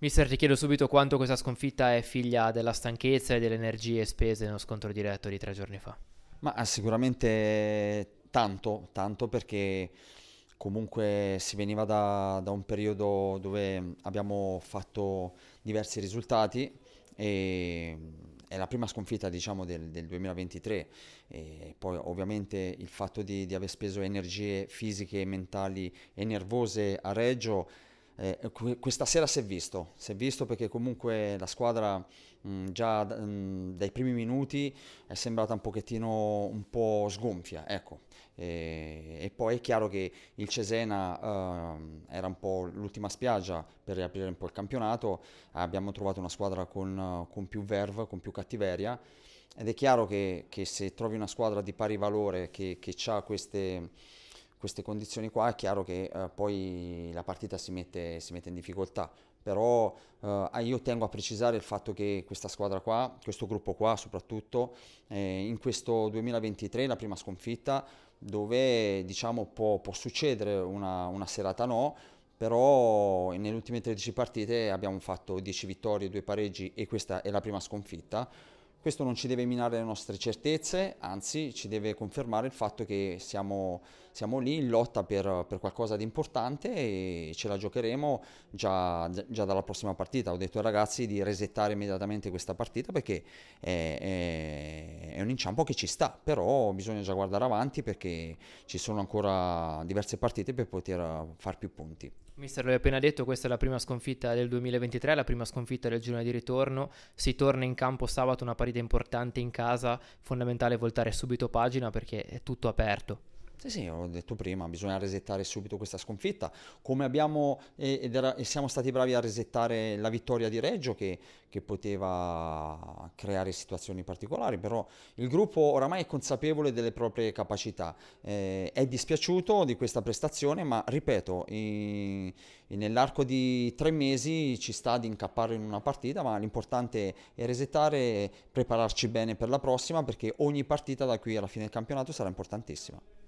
Mister, ti chiedo subito quanto questa sconfitta è figlia della stanchezza e delle energie spese nello scontro diretto di tre giorni fa. Ma eh, sicuramente tanto, tanto perché comunque si veniva da, da un periodo dove abbiamo fatto diversi risultati e mm, è la prima sconfitta diciamo, del, del, 2023 e poi ovviamente il fatto di, di aver speso energie fisiche, mentali e nervose a Reggio eh, questa sera si è visto, si è visto perché comunque la squadra mh, mm, già mh, mm, dai primi minuti è sembrata un pochettino un po' sgonfia, ecco. E, eh, e poi è chiaro che il Cesena uh, era un po' l'ultima spiaggia per riaprire un po' il campionato, abbiamo trovato una squadra con, con più verve, con più cattiveria ed è chiaro che, che, se trovi una squadra di pari valore che, che ha queste queste condizioni qua è chiaro che eh, poi la partita si mette, si mette in difficoltà però eh, io tengo a precisare il fatto che questa squadra qua, questo gruppo qua soprattutto, eh, in questo 2023 la prima sconfitta dove diciamo può, può succedere una, una, serata no, però nelle ultime 13 partite abbiamo fatto 10 vittorie, 2 pareggi e questa è la prima sconfitta questo non ci deve minare le nostre certezze, anzi ci deve confermare il fatto che siamo, siamo lì in lotta per, per, qualcosa di importante e ce la giocheremo già, già, dalla prossima partita. Ho detto ai ragazzi di resettare immediatamente questa partita perché è, è è un inciampo che ci sta, però bisogna già guardare avanti perché ci sono ancora diverse partite per poter far più punti. Mister, l'hai appena detto, questa è la prima sconfitta del 2023, la prima sconfitta del giorno di ritorno. Si torna in campo sabato, una partita importante in casa, fondamentale voltare subito pagina perché è tutto aperto. Sì, sì, ho detto prima, bisogna resettare subito questa sconfitta, come abbiamo e, era, e siamo stati bravi a resettare la vittoria di Reggio che, che, poteva creare situazioni particolari, però il gruppo oramai è consapevole delle proprie capacità, eh, è dispiaciuto di questa prestazione, ma ripeto, in, in, nell'arco di tre mesi ci sta ad incappare in una partita, ma l'importante è resettare, prepararci bene per la prossima, perché ogni partita da qui alla fine del campionato sarà importantissima.